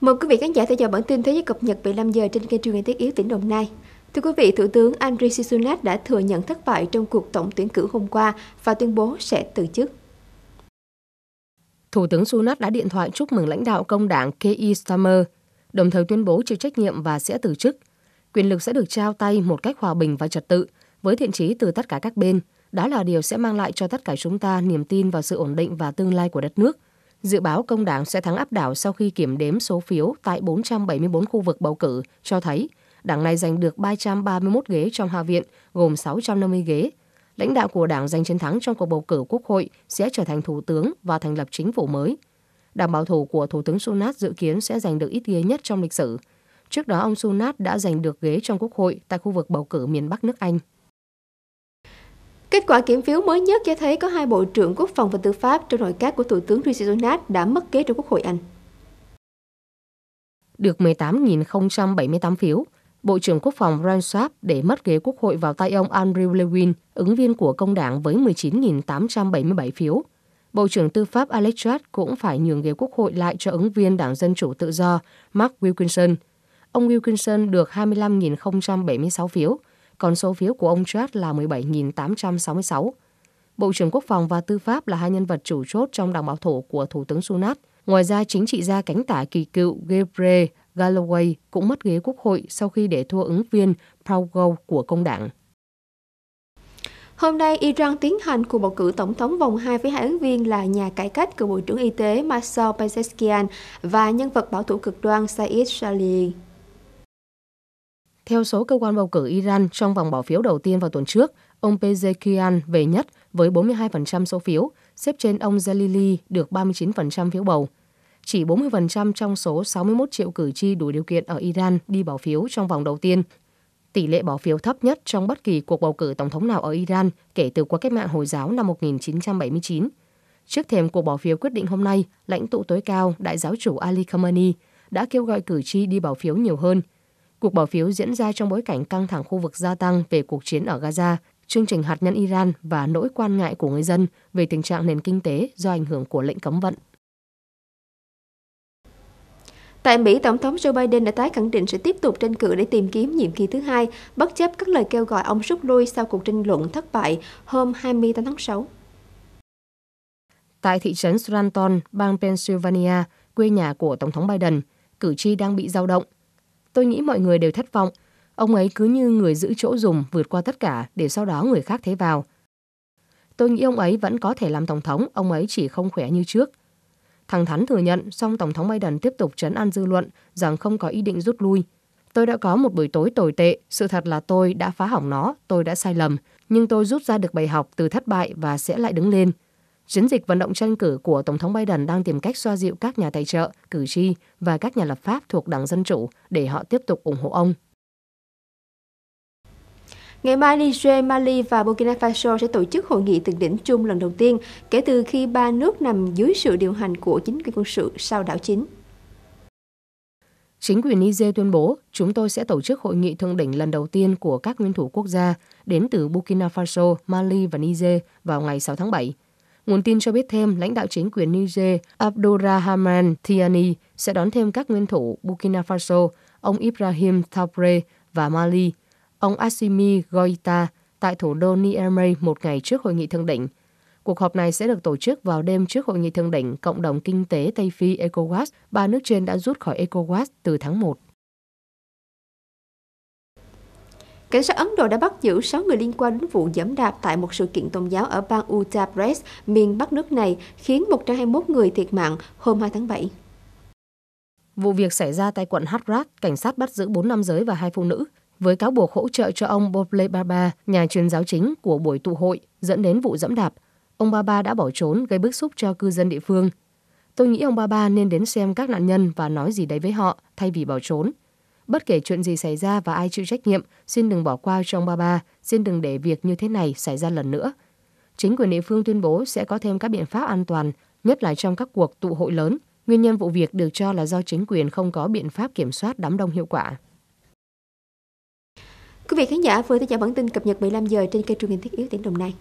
Mời quý vị khán giả theo dõi bản tin Thế giới cập nhật 15 giờ trên kênh truyền hình Thiết yếu tỉnh Đồng Nai. Thưa quý vị, Thủ tướng Andriy Sunak đã thừa nhận thất bại trong cuộc tổng tuyển cử hôm qua và tuyên bố sẽ từ chức. Thủ tướng Sunak đã điện thoại chúc mừng lãnh đạo công đảng Keir Starmer, đồng thời tuyên bố chịu trách nhiệm và sẽ từ chức. Quyền lực sẽ được trao tay một cách hòa bình và trật tự, với thiện chí từ tất cả các bên. Đó là điều sẽ mang lại cho tất cả chúng ta niềm tin vào sự ổn định và tương lai của đất nước – Dự báo công đảng sẽ thắng áp đảo sau khi kiểm đếm số phiếu tại 474 khu vực bầu cử, cho thấy đảng này giành được 331 ghế trong Hạ viện, gồm 650 ghế. Lãnh đạo của đảng giành chiến thắng trong cuộc bầu cử quốc hội sẽ trở thành thủ tướng và thành lập chính phủ mới. Đảng bảo thủ của Thủ tướng Sunak dự kiến sẽ giành được ít ghế nhất trong lịch sử. Trước đó, ông Sunak đã giành được ghế trong quốc hội tại khu vực bầu cử miền Bắc nước Anh. Kết quả kiểm phiếu mới nhất cho thấy có hai Bộ trưởng Quốc phòng và Tư pháp trong nội các của Thủ tướng Rishi Sunak đã mất ghế trong Quốc hội Anh. Được 18.078 phiếu, Bộ trưởng Quốc phòng Ryan Saab để mất ghế Quốc hội vào tay ông Andrew Lewin, ứng viên của công đảng với 19.877 phiếu. Bộ trưởng Tư pháp Alex Chad cũng phải nhường ghế Quốc hội lại cho ứng viên Đảng Dân Chủ Tự Do Mark Wilkinson. Ông Wilkinson được 25.076 phiếu, còn số phiếu của ông Chad là 17.866. Bộ trưởng Quốc phòng và Tư pháp là hai nhân vật chủ chốt trong đảng bảo thủ của Thủ tướng Sunak. Ngoài ra, chính trị gia cánh tả kỳ cựu Gabriel Galloway cũng mất ghế quốc hội sau khi để thua ứng viên Powell của công đảng. Hôm nay, Iran tiến hành cuộc bầu cử tổng thống vòng 2 với hai ứng viên là nhà cải cách cựu Bộ trưởng Y tế Marcel Pezeshkian và nhân vật bảo thủ cực đoan Saeed Shalih. Theo số cơ quan bầu cử Iran, trong vòng bỏ phiếu đầu tiên vào tuần trước, ông Pezekian về nhất với 42% số phiếu, xếp trên ông Jalili được 39% phiếu bầu. Chỉ 40% trong số 61 triệu cử tri đủ điều kiện ở Iran đi bỏ phiếu trong vòng đầu tiên. Tỷ lệ bỏ phiếu thấp nhất trong bất kỳ cuộc bầu cử tổng thống nào ở Iran kể từ cuộc cách mạng Hồi giáo năm 1979. Trước thềm cuộc bỏ phiếu quyết định hôm nay, lãnh tụ tối cao Đại giáo chủ Ali Khamenei đã kêu gọi cử tri đi bỏ phiếu nhiều hơn – Cuộc bỏ phiếu diễn ra trong bối cảnh căng thẳng khu vực gia tăng về cuộc chiến ở Gaza, chương trình hạt nhân Iran và nỗi quan ngại của người dân về tình trạng nền kinh tế do ảnh hưởng của lệnh cấm vận. Tại Mỹ, Tổng thống Joe Biden đã tái khẳng định sẽ tiếp tục tranh cử để tìm kiếm nhiệm kỳ thứ hai, bất chấp các lời kêu gọi ông rút lui sau cuộc tranh luận thất bại hôm 28 tháng 6. Tại thị trấn Scranton, bang Pennsylvania, quê nhà của Tổng thống Biden, cử tri đang bị dao động Tôi nghĩ mọi người đều thất vọng. Ông ấy cứ như người giữ chỗ dùng vượt qua tất cả để sau đó người khác thế vào. Tôi nghĩ ông ấy vẫn có thể làm tổng thống, ông ấy chỉ không khỏe như trước. Thẳng thắn thừa nhận, song Tổng thống Biden tiếp tục trấn an dư luận rằng không có ý định rút lui. Tôi đã có một buổi tối tồi tệ, sự thật là tôi đã phá hỏng nó, tôi đã sai lầm, nhưng tôi rút ra được bài học từ thất bại và sẽ lại đứng lên. Chiến dịch vận động tranh cử của Tổng thống Biden đang tìm cách xoa dịu các nhà tài trợ, cử tri và các nhà lập pháp thuộc Đảng Dân Chủ để họ tiếp tục ủng hộ ông. Ngày mai, Niger, Mali và Burkina Faso sẽ tổ chức hội nghị thượng đỉnh chung lần đầu tiên kể từ khi ba nước nằm dưới sự điều hành của chính quyền quân sự sau đảo chính. Chính quyền Niger tuyên bố, chúng tôi sẽ tổ chức hội nghị thượng đỉnh lần đầu tiên của các nguyên thủ quốc gia đến từ Burkina Faso, Mali và Niger vào ngày 6 tháng 7. Nguồn tin cho biết thêm, lãnh đạo chính quyền Niger Abdurrahman Tiani sẽ đón thêm các nguyên thủ Burkina Faso, ông Ibrahim Traoré và Mali, ông Assimi Goita tại thủ đô Niamey một ngày trước hội nghị thượng đỉnh. Cuộc họp này sẽ được tổ chức vào đêm trước hội nghị thượng đỉnh Cộng đồng Kinh tế Tây Phi ECOWAS, ba nước trên đã rút khỏi ECOWAS từ tháng 1. Cảnh sát Ấn Độ đã bắt giữ 6 người liên quan đến vụ giẫm đạp tại một sự kiện tôn giáo ở bang Uttar Pradesh, miền Bắc nước này, khiến 121 người thiệt mạng hôm 2 tháng 7. Vụ việc xảy ra tại quận Hadrat, cảnh sát bắt giữ 4 nam giới và hai phụ nữ với cáo buộc hỗ trợ cho ông Boble Baba, nhà truyền giáo chính của buổi tụ hội, dẫn đến vụ dẫm đạp. Ông Baba đã bỏ trốn gây bức xúc cho cư dân địa phương. Tôi nghĩ ông Baba nên đến xem các nạn nhân và nói gì đấy với họ thay vì bỏ trốn, Bất kể chuyện gì xảy ra và ai chịu trách nhiệm, xin đừng bỏ qua trong ba ba, xin đừng để việc như thế này xảy ra lần nữa. Chính quyền địa phương tuyên bố sẽ có thêm các biện pháp an toàn, nhất là trong các cuộc tụ hội lớn. Nguyên nhân vụ việc được cho là do chính quyền không có biện pháp kiểm soát đám đông hiệu quả. Quý vị khán giả vừa theo dõi bản tin cập nhật 15 giờ trên kênh truyền hình thiết yếu tỉnh Đồng Nai.